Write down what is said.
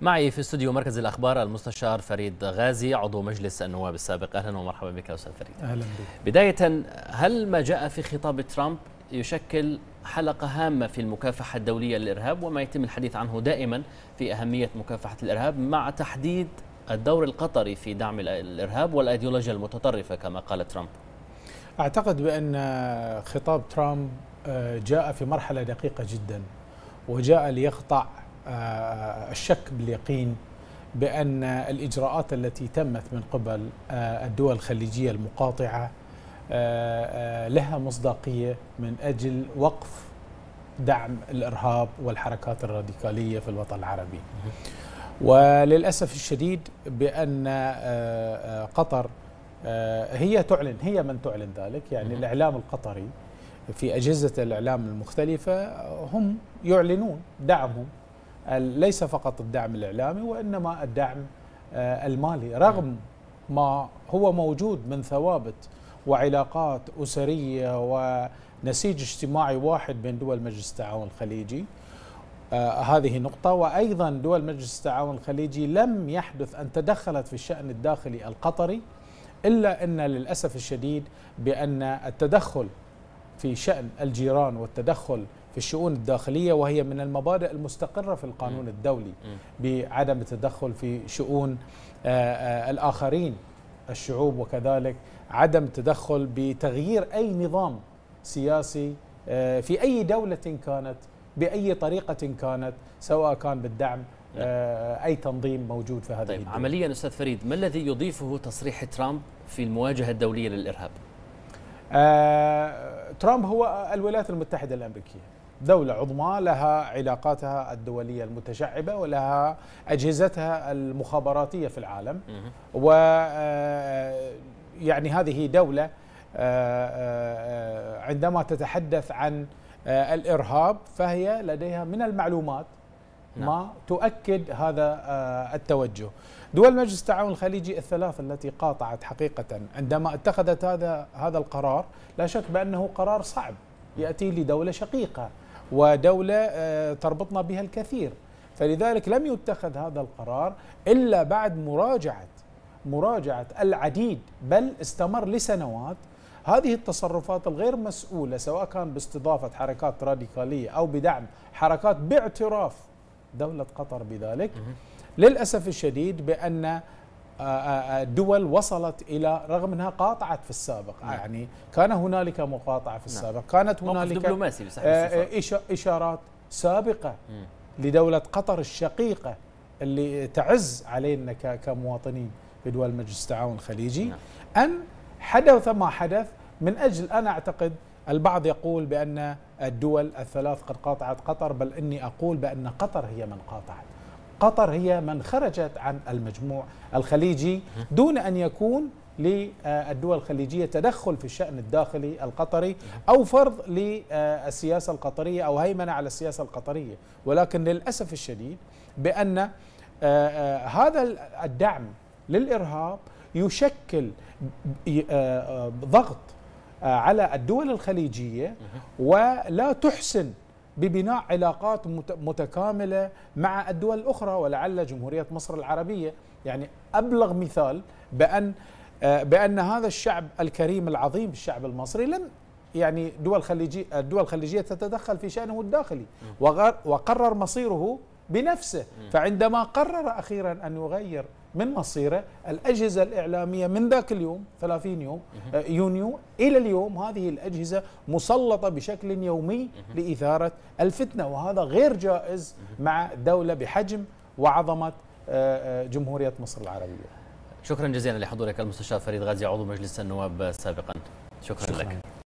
معي في استوديو مركز الاخبار المستشار فريد غازي عضو مجلس النواب السابق اهلا ومرحبا بك استاذ فريد اهلا بك بدايه هل ما جاء في خطاب ترامب يشكل حلقه هامه في المكافحه الدوليه للارهاب وما يتم الحديث عنه دائما في اهميه مكافحه الارهاب مع تحديد الدور القطري في دعم الارهاب والايديولوجيا المتطرفه كما قال ترامب اعتقد بان خطاب ترامب آه، جاء في مرحله دقيقه جدا وجاء ليقطع آه، الشك باليقين بأن الإجراءات التي تمت من قبل آه، الدول الخليجية المقاطعة آه، لها مصداقية من أجل وقف دعم الإرهاب والحركات الراديكالية في الوطن العربي وللأسف الشديد بأن قطر هي تعلن هي من تعلن ذلك يعني الإعلام القطري في أجهزة الإعلام المختلفة هم يعلنون دعمهم ليس فقط الدعم الاعلامي وانما الدعم آه، المالي رغم ما هو موجود من ثوابت وعلاقات اسريه ونسيج اجتماعي واحد بين دول مجلس التعاون الخليجي آه، هذه نقطة وأيضا دول مجلس التعاون الخليجي لم يحدث أن تدخلت في الشأن الداخلي القطري إلا أن للأسف الشديد بأن التدخل في شأن الجيران والتدخل في الشؤون الداخلية وهي من المبادئ المستقرة في القانون الدولي بعدم التدخل في شؤون آه، آه، الآخرين الشعوب وكذلك عدم تدخل بتغيير أي نظام سياسي آه، في أي دولة كانت بأي طريقة كانت سواء كان بالدعم نعم. أي تنظيم موجود في هذه طيب الدولة. عمليا أستاذ فريد ما الذي يضيفه تصريح ترامب في المواجهة الدولية للإرهاب؟ ترامب هو الولايات المتحدة الأمريكية دولة عظمى لها علاقاتها الدولية المتشعبة ولها أجهزتها المخابراتية في العالم و آه، آه، يعني هذه دولة آه، عندما تتحدث عن الإرهاب فهي لديها من المعلومات نعم. ما تؤكد هذا التوجه دول مجلس التعاون الخليجي الثلاث التي قاطعت حقيقة عندما اتخذت هذا هذا القرار لا شك بأنه قرار صعب يأتي لدولة شقيقة ودولة آه، تربطنا بها الكثير فلذلك لم يتخذ هذا القرار إلا بعد مراجعة مراجعة العديد بل استمر لسنوات هذه التصرفات الغير مسؤولة سواء كان باستضافة حركات راديكالية أو بدعم حركات باعتراف دولة قطر بذلك للأسف الشديد بأن آه، آه، آه، دول وصلت الى رغم انها قاطعت في السابق نعم. يعني كان هنالك مقاطعه في نعم. السابق نعم. كانت هنالك دبلوماسي اشارات سابقه مم. لدوله قطر الشقيقه اللي تعز علينا كمواطنين في دول مجلس التعاون الخليجي نعم. ان حدث ما حدث من اجل انا اعتقد البعض يقول بان الدول الثلاث قد قاطعت قطر بل اني اقول بان قطر هي من قاطعت قطر هي من خرجت عن المجموع الخليجي دون أن يكون للدول الخليجية تدخل في الشأن الداخلي القطري أو فرض للسياسة القطرية أو هيمنة على السياسة القطرية ولكن للأسف الشديد بأن آه، آه، هذا الدعم للإرهاب يشكل آه، ضغط على الدول الخليجية ولا تحسن ببناء علاقات متكامله مع الدول الاخرى ولعل جمهوريه مصر العربيه يعني ابلغ مثال بان آه، بان هذا الشعب الكريم العظيم الشعب المصري لم يعني دول خليجي الدول الخليجيه تتدخل في شانه الداخلي وقرر مصيره بنفسه فعندما قرر أخيرا أن يغير من مصيره الأجهزة الإعلامية من ذاك اليوم 30 يوم آه، يونيو إلى اليوم هذه الأجهزة مسلطة بشكل يومي لإثارة الفتنة وهذا غير جائز مع دولة بحجم وعظمة آه، آه، جمهورية مصر العربية شكرا جزيلا لحضورك المستشار فريد غازي عضو مجلس النواب سابقا شكرا, شكرا لك